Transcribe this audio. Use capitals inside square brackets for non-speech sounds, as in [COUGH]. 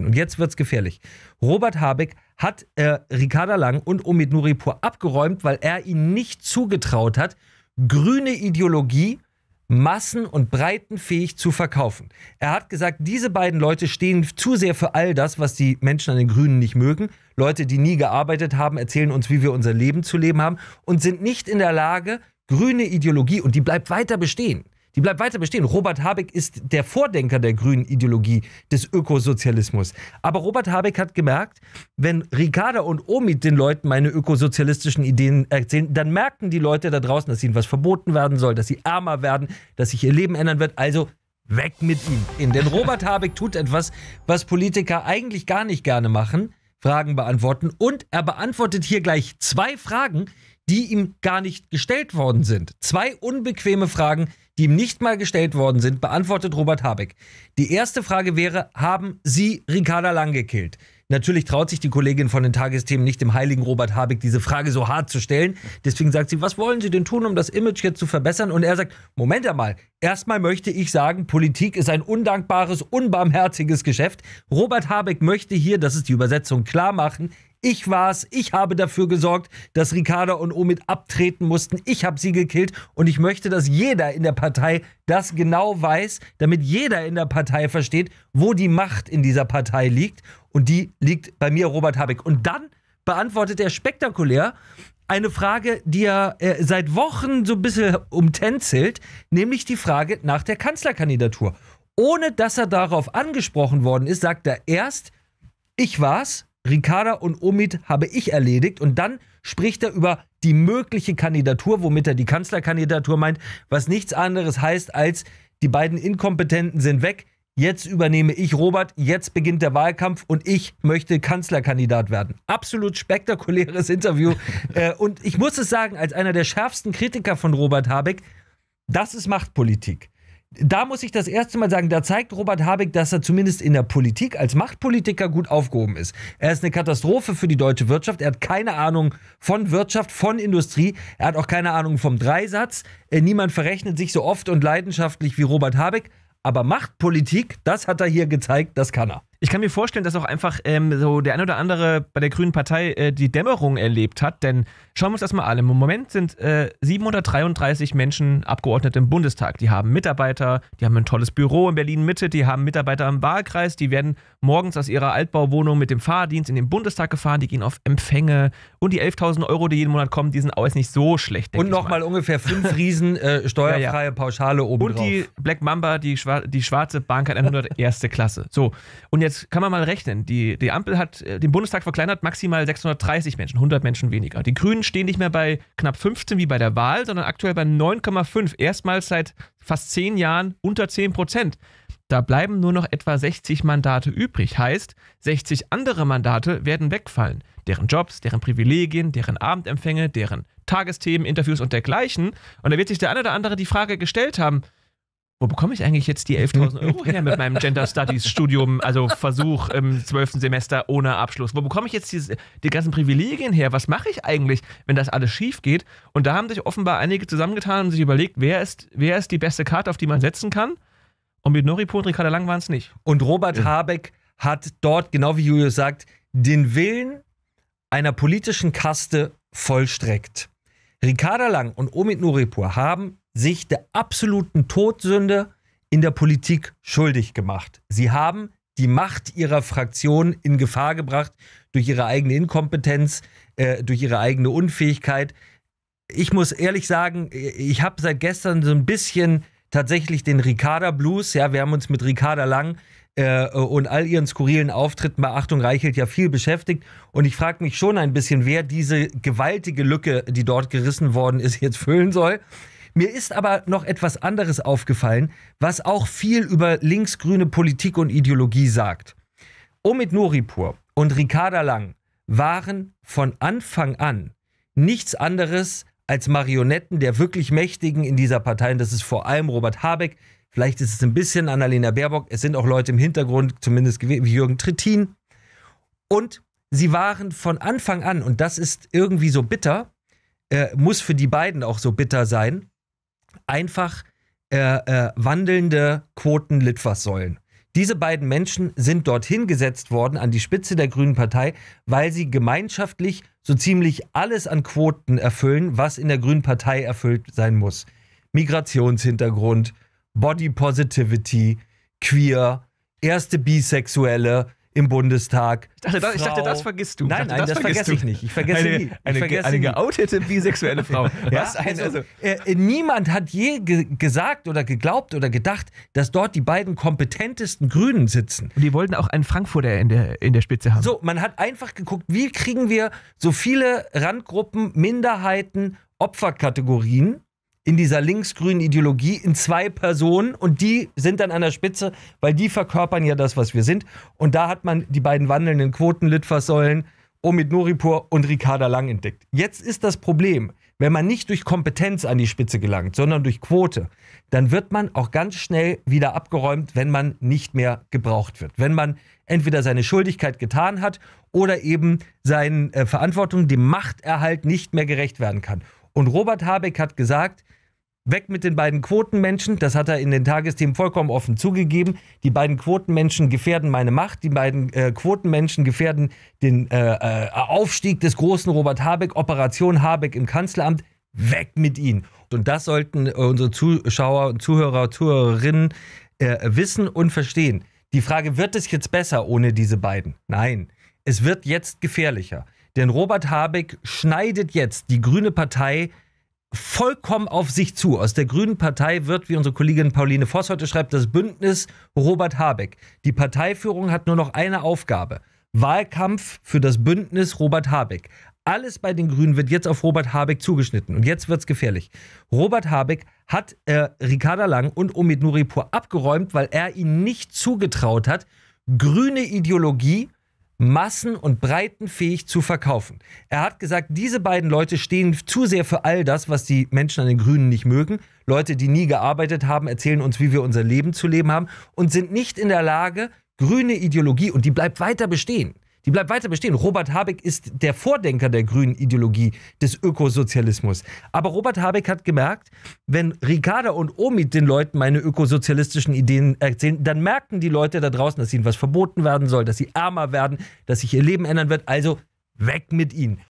Fakten. Und jetzt wird's gefährlich. Robert Habeck hat äh, Ricarda Lang und Omid Nuripur abgeräumt, weil er ihnen nicht zugetraut hat, grüne Ideologie massen- und breitenfähig zu verkaufen. Er hat gesagt, diese beiden Leute stehen zu sehr für all das, was die Menschen an den Grünen nicht mögen. Leute, die nie gearbeitet haben, erzählen uns, wie wir unser Leben zu leben haben und sind nicht in der Lage, grüne Ideologie, und die bleibt weiter bestehen, die bleibt weiter bestehen. Robert Habeck ist der Vordenker der grünen Ideologie des Ökosozialismus. Aber Robert Habeck hat gemerkt, wenn Ricarda und Omid den Leuten meine ökosozialistischen Ideen erzählen, dann merken die Leute da draußen, dass ihnen was verboten werden soll, dass sie ärmer werden, dass sich ihr Leben ändern wird. Also weg mit ihm. Denn Robert Habeck tut etwas, was Politiker eigentlich gar nicht gerne machen, Fragen beantworten. Und er beantwortet hier gleich zwei Fragen, die ihm gar nicht gestellt worden sind. Zwei unbequeme Fragen, die ihm nicht mal gestellt worden sind, beantwortet Robert Habeck. Die erste Frage wäre, haben Sie Ricarda Lang gekillt? Natürlich traut sich die Kollegin von den Tagesthemen nicht dem heiligen Robert Habeck diese Frage so hart zu stellen. Deswegen sagt sie, was wollen Sie denn tun, um das Image jetzt zu verbessern? Und er sagt, Moment einmal, erstmal möchte ich sagen, Politik ist ein undankbares, unbarmherziges Geschäft. Robert Habeck möchte hier, das ist die Übersetzung, klar machen, ich war's, ich habe dafür gesorgt, dass Ricarda und Omid abtreten mussten. Ich habe sie gekillt und ich möchte, dass jeder in der Partei das genau weiß, damit jeder in der Partei versteht, wo die Macht in dieser Partei liegt. Und die liegt bei mir, Robert Habeck. Und dann beantwortet er spektakulär eine Frage, die er äh, seit Wochen so ein bisschen umtänzelt, nämlich die Frage nach der Kanzlerkandidatur. Ohne dass er darauf angesprochen worden ist, sagt er erst, ich war's, Ricarda und Omid habe ich erledigt. Und dann spricht er über die mögliche Kandidatur, womit er die Kanzlerkandidatur meint, was nichts anderes heißt als, die beiden Inkompetenten sind weg, jetzt übernehme ich Robert, jetzt beginnt der Wahlkampf und ich möchte Kanzlerkandidat werden. Absolut spektakuläres Interview. [LAUGHS] äh, und ich muss es sagen, als einer der schärfsten Kritiker von Robert Habeck, das ist Machtpolitik da muss ich das erste Mal sagen, da zeigt Robert Habeck, dass er zumindest in der Politik als Machtpolitiker gut aufgehoben ist. Er ist eine Katastrophe für die deutsche Wirtschaft. Er hat keine Ahnung von Wirtschaft, von Industrie. Er hat auch keine Ahnung vom Dreisatz. Äh, niemand verrechnet sich so oft und leidenschaftlich wie Robert Habeck. Aber Machtpolitik, das hat er hier gezeigt, das kann er. Ich kann mir vorstellen, dass auch einfach ähm, so der ein oder andere bei der Grünen Partei äh, die Dämmerung erlebt hat, denn schauen wir uns das mal an. Im Moment sind äh, 733 Menschen Abgeordnete im Bundestag. Die haben Mitarbeiter, die haben ein tolles Büro in Berlin-Mitte, die haben Mitarbeiter im Wahlkreis, die werden morgens aus ihrer Altbauwohnung mit dem Fahrdienst in den Bundestag gefahren, die gehen auf Empfänge und die 11.000 Euro, die jeden Monat kommen, die sind auch jetzt nicht so schlecht. Und nochmal ungefähr fünf [LAUGHS] Riesen äh, steuerfreie ja, ja. Pauschale oben Und die Black Mamba, die, schwar die schwarze Bahncard 101. Klasse. So, und jetzt jetzt kann man mal rechnen. Die, die Ampel hat äh, den Bundestag verkleinert, maximal 630 Menschen, 100 Menschen weniger. Die Grünen stehen nicht mehr bei knapp 15 wie bei der Wahl, sondern aktuell bei 9,5. Erstmals seit fast 10 Jahren unter 10 Prozent. Da bleiben nur noch etwa 60 Mandate übrig. Heißt, 60 andere Mandate werden wegfallen. Deren Jobs, deren Privilegien, deren Abendempfänge, deren Tagesthemen, Interviews und dergleichen. Und da wird sich der eine oder andere die Frage gestellt haben, wo bekomme ich eigentlich jetzt die 11.000 [LAUGHS] Euro her mit meinem Gender Studies Studium, also Versuch im 12. Semester ohne Abschluss? Wo bekomme ich jetzt diese, die ganzen Privilegien her? Was mache ich eigentlich, wenn das alles schief geht? Und da haben sich offenbar einige zusammengetan und sich überlegt, wer ist, wer ist die beste Karte, auf die man setzen kann? Und mit Noripo und Ricarda Lang waren es nicht. Und Robert ja. Habeck hat dort, genau wie Julius sagt, den Willen einer politischen Kaste vollstreckt. Ricarda Lang und Omid Nuripur haben sich der absoluten Todsünde in der Politik schuldig gemacht. Sie haben die Macht ihrer Fraktion in Gefahr gebracht durch ihre eigene Inkompetenz, äh, durch ihre eigene Unfähigkeit. Ich muss ehrlich sagen, ich habe seit gestern so ein bisschen tatsächlich den Ricarda Blues. Ja, wir haben uns mit Ricarda Lang äh, und all ihren skurrilen Auftritten bei Achtung Reichelt ja viel beschäftigt. Und ich frage mich schon ein bisschen, wer diese gewaltige Lücke, die dort gerissen worden ist, jetzt füllen soll. Mir ist aber noch etwas anderes aufgefallen, was auch viel über linksgrüne Politik und Ideologie sagt. Omid Nuripur und Ricarda Lang waren von Anfang an nichts anderes als Marionetten der wirklich Mächtigen in dieser Partei. Und das ist vor allem Robert Habeck. Vielleicht ist es ein bisschen Annalena Baerbock. Es sind auch Leute im Hintergrund, zumindest wie Jürgen Trittin. Und sie waren von Anfang an, und das ist irgendwie so bitter, äh, muss für die beiden auch so bitter sein, einfach äh, äh, wandelnde Quoten-Litfaßsäulen. Diese beiden Menschen sind dorthin gesetzt worden an die Spitze der Grünen Partei, weil sie gemeinschaftlich so ziemlich alles an Quoten erfüllen, was in der Grünen Partei erfüllt sein muss. Migrationshintergrund, Body Positivity, Queer, erste Bisexuelle, im Bundestag. Ich dachte, Frau, ich dachte das vergisst du. Nein, nein, das, das vergesse ich nicht. Ich vergesse eine, nie. Ich eine, vergesse eine geoutete bisexuelle Frau. [LAUGHS] ja, Was? Ein, also, also, äh, niemand hat je ge gesagt oder geglaubt oder gedacht, dass dort die beiden kompetentesten Grünen sitzen. Und die wollten auch einen Frankfurter in der, in der Spitze haben. So, man hat einfach geguckt, wie kriegen wir so viele Randgruppen, Minderheiten, Opferkategorien in dieser linksgrünen Ideologie in zwei Personen und die sind dann an der Spitze, weil die verkörpern ja das, was wir sind. Und da hat man die beiden wandelnden Quoten Litfaßsäulen, Omid Nuripur und Ricarda Lang entdeckt. Jetzt ist das Problem, wenn man nicht durch Kompetenz an die Spitze gelangt, sondern durch Quote, dann wird man auch ganz schnell wieder abgeräumt, wenn man nicht mehr gebraucht wird. Wenn man entweder seine Schuldigkeit getan hat oder eben seinen äh, Verantwortung, dem Machterhalt nicht mehr gerecht werden kann. Und Robert Habeck hat gesagt, weg mit den beiden Quotenmenschen. Das hat er in den Tagesthemen vollkommen offen zugegeben. Die beiden Quotenmenschen gefährden meine Macht. Die beiden äh, Quotenmenschen gefährden den äh, äh, Aufstieg des großen Robert Habeck. Operation Habeck im Kanzleramt. Weg mit ihnen. Und das sollten äh, unsere Zuschauer, Zuhörer, Zuhörerinnen äh, wissen und verstehen. Die Frage, wird es jetzt besser ohne diese beiden? Nein, es wird jetzt gefährlicher. Denn Robert Habeck schneidet jetzt die Grüne Partei vollkommen auf sich zu. Aus der Grünen Partei wird, wie unsere Kollegin Pauline Voss heute schreibt, das Bündnis Robert Habeck. Die Parteiführung hat nur noch eine Aufgabe. Wahlkampf für das Bündnis Robert Habeck. Alles bei den Grünen wird jetzt auf Robert Habeck zugeschnitten. Und jetzt wird es gefährlich. Robert Habeck hat äh, Ricarda Lang und Omid Nuripur abgeräumt, weil er ihnen nicht zugetraut hat, grüne Ideologie massen- und breitenfähig zu verkaufen. Er hat gesagt, diese beiden Leute stehen zu sehr für all das, was die Menschen an den Grünen nicht mögen. Leute, die nie gearbeitet haben, erzählen uns, wie wir unser Leben zu leben haben und sind nicht in der Lage, grüne Ideologie, und die bleibt weiter bestehen, die bleibt weiter bestehen. Robert Habeck ist der Vordenker der grünen Ideologie des Ökosozialismus. Aber Robert Habeck hat gemerkt, wenn Ricarda und Omid den Leuten meine ökosozialistischen Ideen erzählen, dann merken die Leute da draußen, dass ihnen was verboten werden soll, dass sie ärmer werden, dass sich ihr Leben ändern wird. Also weg mit ihnen.